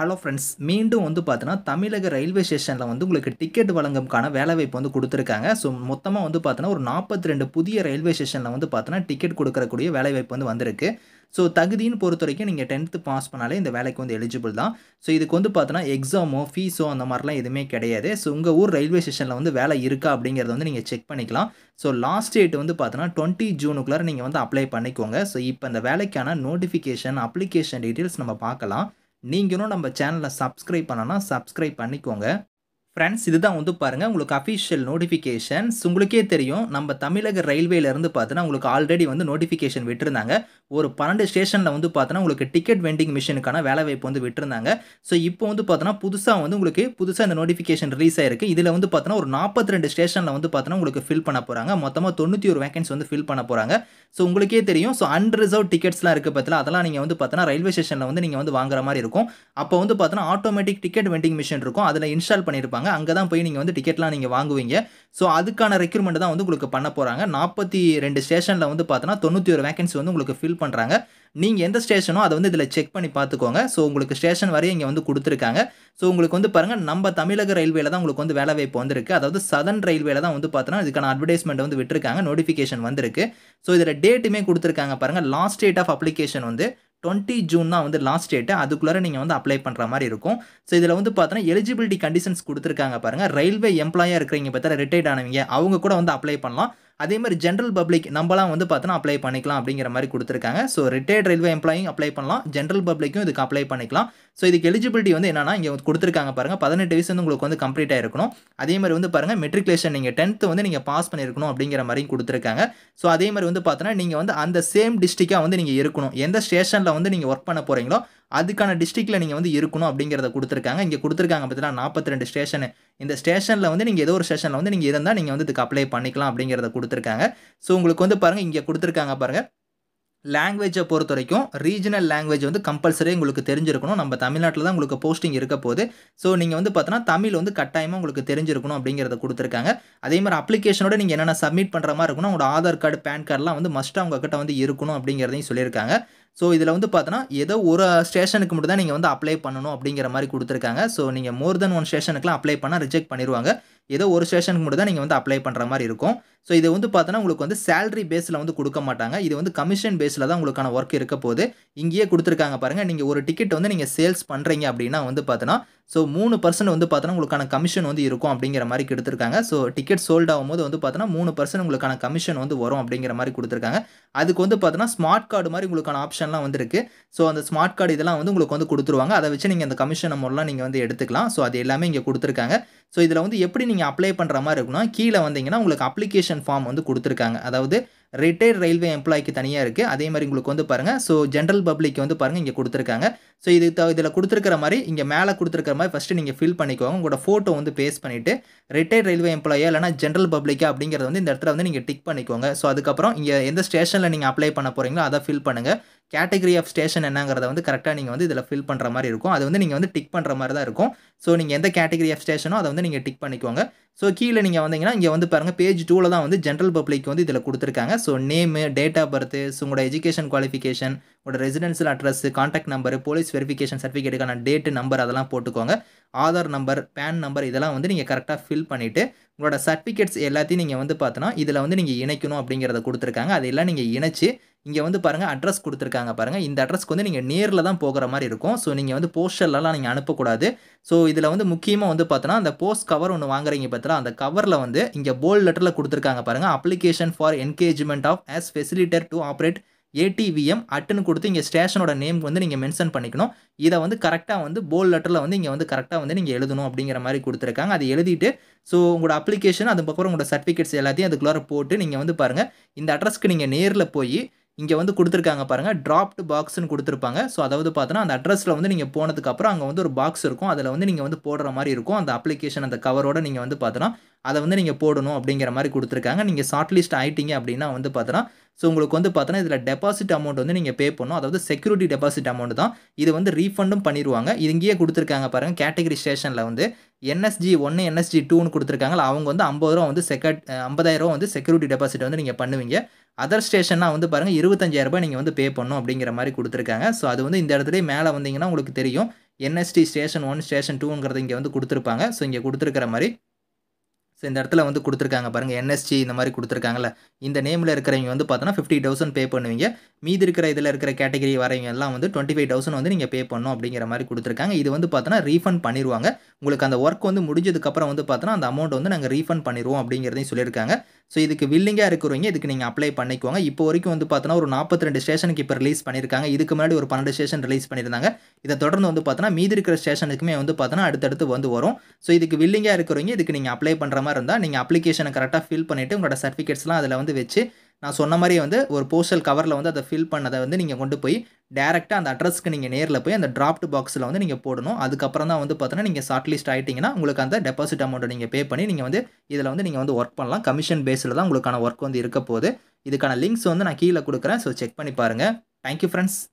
hello friends மீண்டும் வந்து பார்த்தீங்கன்னா தமிழக ரயில்வே ஸ்டேஷனில் வந்து உங்களுக்கு டிக்கெட் வழங்கம்கான வேலைவாய்ப்பு வந்து கொடுத்துருக்காங்க ஸோ மொத்தமாக வந்து பார்த்தீங்கன்னா ஒரு நாற்பத்தி ரெண்டு புதிய ரயில்வே ஸ்டேஷனில் வந்து பார்த்தோன்னா டிக்கெட் கொடுக்கறக்கூடிய வேலைவாய்ப்பு வந்து வந்திருக்கு ஸோ தகுதின்னு பொறுத்த வரைக்கும் நீங்கள் டென்த்து பாஸ் பண்ணாலே இந்த வேலைக்கு வந்து எலிஜிபிள் தான் ஸோ இதுக்கு வந்து பார்த்தோன்னா எக்ஸாமோ ஃபீஸோ அந்த மாதிரிலாம் எதுவுமே கிடையாது ஸோ உங்கள் ஊர் ரயில்வே ஸ்டேஷனில் வந்து வேலை இருக்கா அப்படிங்கிறத வந்து நீங்கள் செக் பண்ணிக்கலாம் ஸோ லாஸ்ட் டேட் வந்து பார்த்தோன்னா டுவெண்ட்டி ஜூனுக்குள்ளே நீங்கள் வந்து அப்ளை பண்ணிக்கோங்க ஸோ இப்போ இந்த வேலைக்கான நோட்டிஃபிகேஷன் அப்ளிகேஷன் டீட்டெயில்ஸ் நம்ம பார்க்கலாம் நீங்களும் நம்ம சேனலை சப்ஸ்கிரைப் பண்ணனா சப்ஸ்கிரைப் பண்ணிக்கோங்க ஃப்ரெண்ட்ஸ் இதுதான் வந்து பாருங்கள் உங்களுக்கு அஃபிஷியல் நோட்டிஃபிகேஷன்ஸ் உங்களுக்கே தெரியும் நம்ம தமிழக ரயில்வேலேருந்து பார்த்தோன்னா உங்களுக்கு ஆல்ரெடி வந்து நோட்டிஃபிகேஷன் விட்டுருந்தாங்க ஒரு பன்னெண்டு ஸ்டேஷனில் வந்து பார்த்தோன்னா உங்களுக்கு டிக்கெட் வெண்டிங் மிஷினுக்கான வேலை வாய்ப்பு வந்து விட்டுருந்தாங்க ஸோ இப்போ வந்து பார்த்தோன்னா புதுசாக வந்து உங்களுக்கு புதுசாக இந்த நோட்டிஃபிகேஷன் ரிலீஸ் ஆயிருக்கு இதில் வந்து பார்த்தோன்னா ஒரு நாற்பத்தி ரெண்டு ஸ்டேஷனில் வந்து பார்த்தோன்னா உங்களுக்கு ஃபில் பண்ண போகிறாங்க மொத்தமாக தொண்ணூற்றி ஒரு வேகன்ஸ் வந்து ஃபில் பண்ண போகிறாங்க ஸோ உங்களுக்கே தெரியும் ஸோ அன்ரிசர்வ் டிக்கெட்ஸ்லாம் இருக்குது பார்த்தீங்களா அதெல்லாம் நீங்கள் வந்து பார்த்தோன்னா ரயில்வே ஸ்டேஷனில் வந்து நீங்கள் வந்து வாங்குற மாதிரி இருக்கும் அப்போ வந்து பார்த்தோன்னா ஆட்டோமேட்டிக் டிக்கெட் வெண்டிங் மிஷின் இருக்கும் அதில் இன்ஸ்டால் பண்ணியிருப்பாங்க கொடுத்துருவாங்க அங்கே தான் போய் நீங்கள் வந்து டிக்கெட்லாம் நீங்கள் வாங்குவீங்க ஸோ அதுக்கான ரெக்யூர்மெண்ட் தான் வந்து உங்களுக்கு பண்ண போகிறாங்க நாற்பத்தி ரெண்டு ஸ்டேஷனில் வந்து பார்த்தோன்னா தொண்ணூற்றி ஒரு வேக்கன்சி வந்து உங்களுக்கு ஃபில் பண்ணுறாங்க நீங்கள் எந்த ஸ்டேஷனோ அதை வந்து இதில் செக் பண்ணி பார்த்துக்கோங்க ஸோ உங்களுக்கு ஸ்டேஷன் வரையும் இங்கே வந்து கொடுத்துருக்காங்க ஸோ உங்களுக்கு வந்து பாருங்கள் நம்ம தமிழக ரயில்வேல தான் உங்களுக்கு வந்து வேலை வாய்ப்பு வந்திருக்கு அதாவது சதன் ரயில்வேல தான் வந்து பார்த்தோன்னா இதுக்கான அட்வர்டைஸ்மெண்ட் வந்து விட்டுருக்காங்க நோட்டிஃபிகேஷன் வந்திருக்கு ஸோ இதில் டேட்டுமே கொடுத்துருக்காங்க பாருங்கள் லாஸ்ட் டேட் ஆஃப் அப்ளிகேஷன் வந்து டுவெண்ட்டி ஜூன் தான் வந்து லாஸ்ட் டேட்டு அதுக்குள்ளே நீங்கள் வந்து அப்ளை பண்ணுற மாதிரி இருக்கும் ஸோ இதில் வந்து பார்த்தீங்கன்னா எலிஜிபிலிட்டி கண்டிஷன்ஸ் கொடுத்துருக்காங்க பாருங்கள் ரயில்வே எம்ப்ளாயாக இருக்கிறீங்க பார்த்தா ரிட்டையர்ட் ஆனவங்க அவங்க கூட வந்து அப்ளை பண்ணலாம் அதே மாதிரி ஜென்ரல் பப்ளிக் நம்மளாம் வந்து பார்த்தோன்னா அப்ளை பண்ணிக்கலாம் அப்படிங்கிற மாதிரி கொடுத்துருக்காங்க ஸோ ரிட்டையர்ட் ரயில்வே எம்ப்ளாயும் அப்ளை பண்ணலாம் ஜென்ரல் பப்ளிக்கும் இதுக்கு அப்ளை பண்ணிக்கலாம் ஸோ இதுக்கு எலிஜிபிலிட்டி வந்து என்னன்னா இங்கே கொடுத்துருக்காங்க பாருங்கள் பதினெட்டு வயசு வந்து உங்களுக்கு வந்து கம்ப்ளீட்டாக இருக்கணும் அதே மாதிரி வந்து பாருங்கள் மெட்ரிகுலேஷன் நீங்கள் டென்த்து வந்து நீங்கள் பாஸ் பண்ணியிருக்கணும் அப்படிங்கிற மாதிரியும் கொடுத்துருக்காங்க ஸோ அதே மாதிரி வந்து பார்த்தோன்னா நீங்கள் வந்து அந்த சேம் டிஸ்ட்ரிக்டாக வந்து நீங்கள் இருக்கணும் எந்த ஸ்டேஷனில் வந்து நீங்கள் ஒர்க் பண்ண போகிறீங்களோ அதுக்கான டிஸ்ட்ரிக்டில் நீங்கள் வந்து இருக்கணும் அப்படிங்கிறத கொடுத்துருக்காங்க இங்கே கொடுத்துருக்காங்க பார்த்தீங்கன்னா நாற்பத்தி ரெண்டு ஸ்டேஷனு இந்த ஸ்டேஷனில் வந்து நீங்கள் ஏதோ ஒரு ஸ்டேஷனில் வந்து நீங்கள் இருந்தால் நீங்கள் வந்து இதுக்கு அப்ளை பண்ணிக்கலாம் அப்படிங்கிறத கொடுத்துருக்காங்க ஸோ உங்களுக்கு வந்து பாருங்கள் இங்கே கொடுத்துருக்காங்க பாருங்கள் லாங்குவேஜை பொறுத்த வரைக்கும் ரீஜனல் லாங்குவேஜ் வந்து கம்பல்சரி உங்களுக்கு தெரிஞ்சிருக்கணும் நம்ம தமிழ்நாட்டில் தான் உங்களுக்கு போஸ்டிங் இருக்க போகுது ஸோ நீங்கள் வந்து பார்த்தோன்னா தமிழ் வந்து கட்டாயமாக உங்களுக்கு தெரிஞ்சிருக்கணும் அப்படிங்கிறத கொடுத்துருக்காங்க அதே மாதிரி அப்ளிகேஷனோட நீங்கள் என்னென்ன சப்மிட் பண்ணுற மாதிரி இருக்கணும் உங்களோட ஆதார் கார்டு பேன் கார்டெலாம் வந்து மஸ்ட்டாக உங்ககிட்ட வந்து இருக்கணும் அப்படிங்கிறதையும் சொல்லியிருக்காங்க ஸோ இதில் வந்து பார்த்தோன்னா ஏதோ ஒரு ஸ்டேஷனுக்கு மட்டும் தான் நீங்கள் வந்து அப்ளை பண்ணணும் அப்படிங்கிற மாதிரி கொடுத்துருக்காங்க ஸோ நீங்கள் மோர் தென் ஒன் ஸ்டேஷனுக்குலாம் அப்ளை பண்ணால் ரிஜெக்ட் பண்ணிடுவாங்க ஏதோ ஒரு ஸ்டேஷனுக்கு மட்டும் தான் நீங்கள் வந்து அப்ளை பண்ணுற மாதிரி இருக்கும் ஸோ இது வந்து பார்த்தோன்னா உங்களுக்கு வந்து சேலரி பேஸில் வந்து கொடுக்க மாட்டாங்க இது வந்து கமிஷன் பேஸில் தான் உங்களுக்கான ஒர்க் இருக்க போது இங்கேயே கொடுத்துருக்காங்க பாருங்கள் நீங்கள் ஒரு டிக்கெட் வந்து நீங்கள் சேல்ஸ் பண்ணுறீங்க அப்படின்னா வந்து பார்த்தோன்னா ஸோ மூணு பர்சன்ட் வந்து பார்த்தோன்னா உங்களுக்கான கமிஷன் வந்து இருக்கும் அப்படிங்கிற மாதிரி கொடுத்துருக்காங்க ஸோ டிக்கெட் சோல்ட் ஆகும்போது வந்து பார்த்தோன்னா மூணு பர்சன்ட் உங்களுக்கான கமிஷன் வந்து வரும் அப்படிங்கிற மாதிரி கொடுத்துருக்காங்க அதுக்கு வந்து பார்த்தோன்னா ஸ்மார்ட் கார்டு மாதிரி உங்களுக்கான ஆப்ஷன்லாம் வந்துருக்கு ஸோ அந்த ஸ்மார்ட் கார்டு இதெல்லாம் வந்து உங்களுக்கு வந்து கொடுத்துருவாங்க அதை வச்சு நீங்கள் அந்த கமிஷன் அமௌண்ட்லாம் நீங்கள் வந்து எடுத்துக்கலாம் ஸோ அது எல்லாமே இங்கே கொடுத்துருக்காங்க ஸோ இதில் வந்து எப்படி நீங்கள் அப்ளை பண்ணுற மாதிரி இருக்குன்னா கீழே வந்தீங்கன்னா உங்களுக்கு அப்ளிகேஷன் ஃபார்ம் வந்து கொடுத்துருக்காங்க அதாவது ரிட்டையர்ட் ரயில்வே எம்ப்ளாய்க்கு தனியாக இருக்குது அதே மாதிரி உங்களுக்கு வந்து பாருங்கள் ஸோ ஜென்ரல் பப்ளிக் வந்து பாருங்கள் இங்கே கொடுத்துருக்காங்க ஸோ இது இதில் கொடுத்துருக்கிற மாதிரி இங்கே மேலே கொடுத்துருக்கிற மாதிரி ஃபஸ்ட்டு நீங்கள் ஃபில் பண்ணிக்கோங்க உங்களோட ஃபோட்டோ வந்து பேஸ் பண்ணிவிட்டு ரிட்டையர்ட் ரயில்வே எம்ப்ளாயா இல்லைனா ஜென்ரல் பப்ளிக்கா அப்படிங்கிறத வந்து இந்த இடத்துல வந்து நீங்கள் டிக் பண்ணிக்கோங்க ஸோ அதுக்கப்புறம் இங்கே எந்த ஸ்டேஷனில் நீங்கள் அப்ளை பண்ண போகிறீங்களோ அதை ஃபில் பண்ணுங்கள் கேட்டகரி ஆஃப் ஸ்டேஷன் என்னங்கிறத வந்து கரெக்டாக நீங்கள் வந்து இதில் ஃபில் பண்ணுற மாதிரி இருக்கும் அது வந்து நீங்கள் வந்து டிக் பண்ணுற மாதிரி தான் இருக்கும் ஸோ நீங்கள் எந்த கேட்டகரி ஆஃப் ஸ்டேஷனோ அதை வந்து நீங்கள் டிக் பண்ணிக்கோங்க ஸோ கீழே நீங்கள் வந்தீங்கன்னா இங்கே வந்து பாருங்கள் பேஜ் டூவில் தான் வந்து ஜென்ரல் பப்ளிக் வந்து இதில் கொடுத்துருக்காங்க so name date of birth so உங்களோட எஜுகேஷன் குவாலிஃபிகேஷன் உங்களோட residential address contact number police verification சர்டிஃபிகேட்டுக்கான டேட்டு நம்பர் அதெல்லாம் போட்டுக்கோங்க ஆதார் நம்பர் பேன் நம்பர் இதெல்லாம் வந்து நீங்கள் கரெக்டாக ஃபில் பண்ணிவிட்டு உங்களோட சர்டிஃபிகேட்ஸ் எல்லாத்தையும் நீங்கள் வந்து பார்த்தோன்னா இதில் வந்து நீங்கள் இணைக்கணும் அப்படிங்கிறத கொடுத்துருக்காங்க அதெல்லாம் நீங்கள் இணைச்சி இங்கே வந்து பாருங்கள் அட்ரஸ் கொடுத்துருக்காங்க பாருங்கள் இந்த அட்ரஸ்க்கு வந்து நீங்கள் நேரில் தான் போகிற மாதிரி இருக்கும் ஸோ நீங்கள் வந்து போஸ்டர்லலாம் நீங்கள் அனுப்பக்கூடாது ஸோ இதில் வந்து முக்கியமாக வந்து பார்த்தோன்னா அந்த போஸ்ட் கவர் ஒன்று வாங்குறீங்க பார்த்தா அந்த கவரில் வந்து இங்கே போல்ட் லெட்டரில் கொடுத்துருக்காங்க பாருங்கள் application for engagement of as facilitator to operate ATVM அட்டுன்னு கொடுத்து இங்கே ஸ்டேஷனோட நேம் வந்து நீங்கள் மென்ஷன் பண்ணிக்கணும் இதை வந்து கரெக்டாக வந்து போல் லெட்டரில் வந்து இங்கே வந்து கரெக்டாக வந்து நீங்கள் எழுதணும் அப்படிங்கிற மாதிரி கொடுத்துருக்காங்க அதை எழுதிட்டு ஸோ உங்களோட அப்ளிகேஷன் அதுக்கப்புறம் உங்களோட சர்டிஃபிகேட்ஸ் எல்லாத்தையும் அதுக்குள்ளார போட்டு நீங்கள் வந்து பாருங்கள் இந்த அட்ரஸ்க்கு நீங்கள் நேரில் போய் இங்கே வந்து கொடுத்துருக்காங்க பாருங்கள் ட்ராப்டு பாக்ஸ்னு கொடுத்துருப்பாங்க ஸோ அதாவது பார்த்தோன்னா அந்த அட்ரஸில் வந்து நீங்கள் போனதுக்கப்புறம் அங்கே வந்து ஒரு பாக்ஸ் இருக்கும் அதில் வந்து நீங்கள் வந்து போடுற மாதிரி இருக்கும் அந்த அப்ளிகேஷன் அந்த கவரோடு நீங்கள் வந்து பார்த்தோன்னா அதை வந்து நீங்கள் போடணும் அப்படிங்கிற மாதிரி கொடுத்துருக்காங்க நீங்கள் ஷார்ட் லிஸ்ட் ஆகிட்டீங்க அப்படின்னா வந்து பார்த்தோன்னா ஸோ உங்களுக்கு வந்து பார்த்தோன்னா இதில் டெபாசிட் அமௌண்ட் வந்து நீங்கள் பே பண்ணணும் அதாவது செக்யூரிட்டி டெபாசிட் அமௌண்ட் தான் இது வந்து ரீஃபண்டும் பண்ணிடுவாங்க இது இங்கேயே கொடுத்துருக்காங்க பாருங்கள் கேட்டகரி ஸ்டேஷனில் வந்து என்எஸ்ஜி ஒன்று என்எஸ்ஜி டூன்னு கொடுத்துருக்காங்களா அவங்க வந்து ஐம்பது ரூபா வந்து செக்கட் ரூபா வந்து செக்யூரிட்டி டெபாசிட் வந்து நீங்கள் பண்ணுவீங்க அதர் ஸ்டேஷன்லாம் வந்து பாருங்கள் ரூபாய் நீங்கள் வந்து பே பண்ணும் அப்படிங்கிற மாதிரி கொடுத்துருக்காங்க ஸோ அது வந்து இந்த இடத்துல மேலே வந்தீங்கன்னா உங்களுக்கு தெரியும் என்எஸ்டி ஸ்டேஷன் ஒன் ஸ்டேஷன் டூங்கிறது இங்கே வந்து கொடுத்துருப்பாங்க ஸோ இங்கே கொடுத்துருக்கிற மாதிரி ஸோ இந்த இடத்துல வந்து கொடுத்துருக்காங்க பாருங்கள் என்எஸ்சி இந்த மாதிரி கொடுத்துருக்காங்கல்ல இந்த நேமில் இருக்கிறவங்க வந்து பார்த்தோன்னா ஃபிஃப்டி தௌசண்ட் பே பண்ணுவீங்க மீதி இருக்கிற இதில் இருக்கிற கேட்டகரி வரவங்க எல்லாம் வந்து டுவெண்ட்டி ஃபைவ் தௌசண்ட் வந்து நீங்கள் பே பண்ணணும் அப்படிங்கிற மாதிரி கொடுத்துருக்காங்க இது வந்து பார்த்தோன்னா ரீஃபண்ட் பண்ணிடுவாங்க உங்களுக்கு அந்த ஒர்க் வந்து முடிஞ்சதுக்கப்புறம் வந்து பார்த்தோன்னா அந்த அமௌண்ட் வந்து நாங்கள் ரீஃபண்ட் பண்ணிடுவோம் அப்படிங்கிறதையும் சொல்லியிருக்காங்க ஸோ இதுக்கு வில்லிங்காக இருக்கிறவங்க இதுக்கு நீங்கள் அப்ளை பண்ணிக்கோங்க இப்போ வரைக்கும் வந்து பார்த்தோன்னா ஒரு நாற்பத்தி ரெண்டு ஸ்டேஷனுக்கு இப்போ ரிலீஸ் பண்ணியிருக்காங்க இதுக்கு முன்னாடி ஒரு பன்னெண்டு ஸ்டேஷன் ரிலீஸ் பண்ணியிருந்தாங்க இதை தொடர்ந்து வந்து பார்த்தோன்னா மீதி இருக்கிற ஸ்டேஷனுக்குமே வந்து பார்த்தோன்னா அடுத்தடுத்து வந்து வரும் ஸோ இதுக்கு வில்லிங்காக இருக்கிறவங்க இதுக்கு நீங்கள் அப்ளை பண்ணுற மாதிரி இருந்தால் நீங்கள் அப்ளிகேஷனை கரெக்டாக ஃபில் பண்ணிவிட்டு உங்களோட சர்டிஃபிகேட்ஸ்லாம் அதில் வந்து வச்சு நான் சொன்ன மாதிரி வந்து ஒரு போஸ்டல் கவரில் வந்து அதை ஃபில் பண்ணதை வந்து நீங்கள் கொண்டு போய் டேரெக்டாக அந்த அட்ரஸ்க்கு நீங்கள் நேரில் போய் அந்த ட்ராப்ட் பாக்ஸில் வந்து நீங்கள் போடணும் அதுக்கப்புறம் தான் வந்து பார்த்தீங்கன்னா நீங்கள் ஷார்ட் லிஸ்ட் ஆகிட்டிங்கன்னா உங்களுக்கு அந்த டெபாசிட் அமௌண்ட்டை நீங்கள் பே பண்ணி நீங்கள் வந்து இதில் வந்து நீங்கள் வந்து ஒர்க் பண்ணலாம் கமிஷன் பேஸில் தான் உங்களுக்கான ஒர்க் வந்து இருக்க போகுது இதுக்கான லிங்க்ஸ் வந்து நான் கீழே கொடுக்குறேன் ஸோ செக் பண்ணி பாருங்கள் தேங்க்யூ ஃப்ரெண்ட்ஸ்